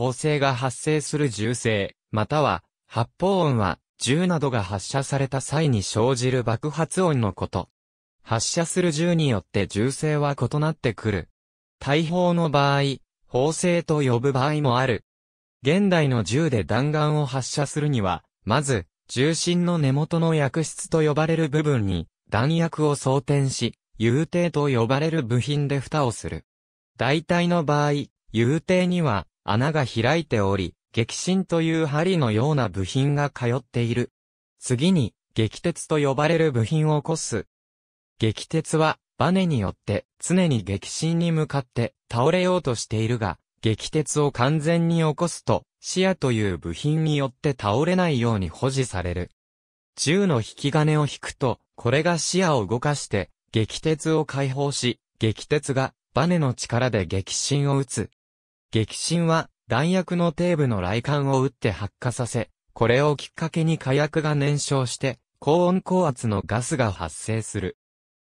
砲声が発生する銃声、または発砲音は銃などが発射された際に生じる爆発音のこと。発射する銃によって銃声は異なってくる。大砲の場合、砲声と呼ぶ場合もある。現代の銃で弾丸を発射するには、まず、重心の根元の薬室と呼ばれる部分に、弾薬を装填し、幽艇と呼ばれる部品で蓋をする。大体の場合、幽艇には、穴が開いており、激震という針のような部品が通っている。次に、激鉄と呼ばれる部品を起こす。激鉄は、バネによって常に激震に向かって倒れようとしているが、激鉄を完全に起こすと、視野という部品によって倒れないように保持される。銃の引き金を引くと、これが視野を動かして、激鉄を解放し、激鉄がバネの力で激震を打つ。激震は弾薬の底部の雷管を打って発火させ、これをきっかけに火薬が燃焼して、高温高圧のガスが発生する。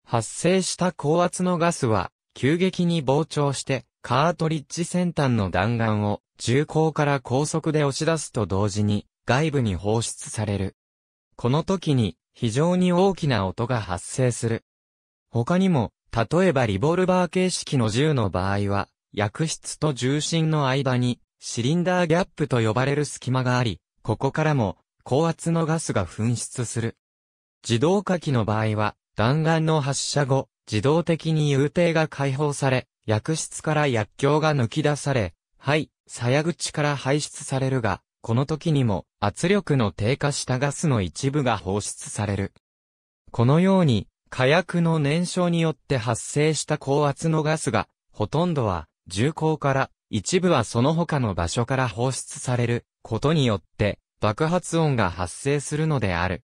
発生した高圧のガスは、急激に膨張して、カートリッジ先端の弾丸を銃口から高速で押し出すと同時に外部に放出される。この時に非常に大きな音が発生する。他にも、例えばリボルバー形式の銃の場合は、薬室と重心の間に、シリンダーギャップと呼ばれる隙間があり、ここからも、高圧のガスが噴出する。自動火器の場合は、弾丸の発射後、自動的に油艇が解放され、薬室から薬莢が抜き出され、はい、鞘口から排出されるが、この時にも圧力の低下したガスの一部が放出される。このように、火薬の燃焼によって発生した高圧のガスが、ほとんどは銃口から、一部はその他の場所から放出されることによって爆発音が発生するのである。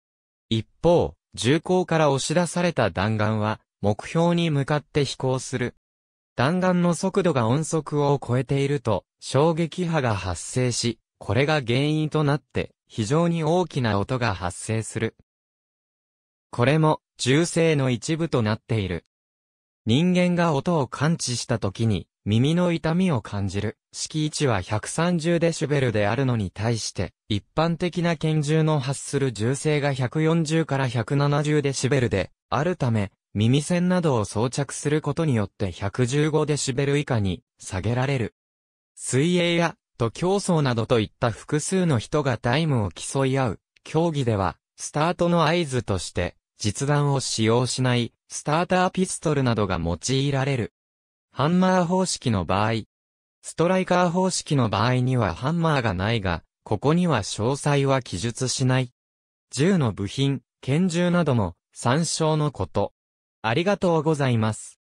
一方、銃口から押し出された弾丸は目標に向かって飛行する。弾丸の速度が音速を超えていると衝撃波が発生し、これが原因となって非常に大きな音が発生する。これも銃声の一部となっている。人間が音を感知した時に耳の痛みを感じる。敷地は130デシベルであるのに対して、一般的な拳銃の発する銃声が140から170デシベルで、あるため、耳栓などを装着することによって115デシベル以下に下げられる。水泳や、と競争などといった複数の人がタイムを競い合う、競技では、スタートの合図として、実弾を使用しない、スターターピストルなどが用いられる。ハンマー方式の場合、ストライカー方式の場合にはハンマーがないが、ここには詳細は記述しない。銃の部品、拳銃なども参照のこと。ありがとうございます。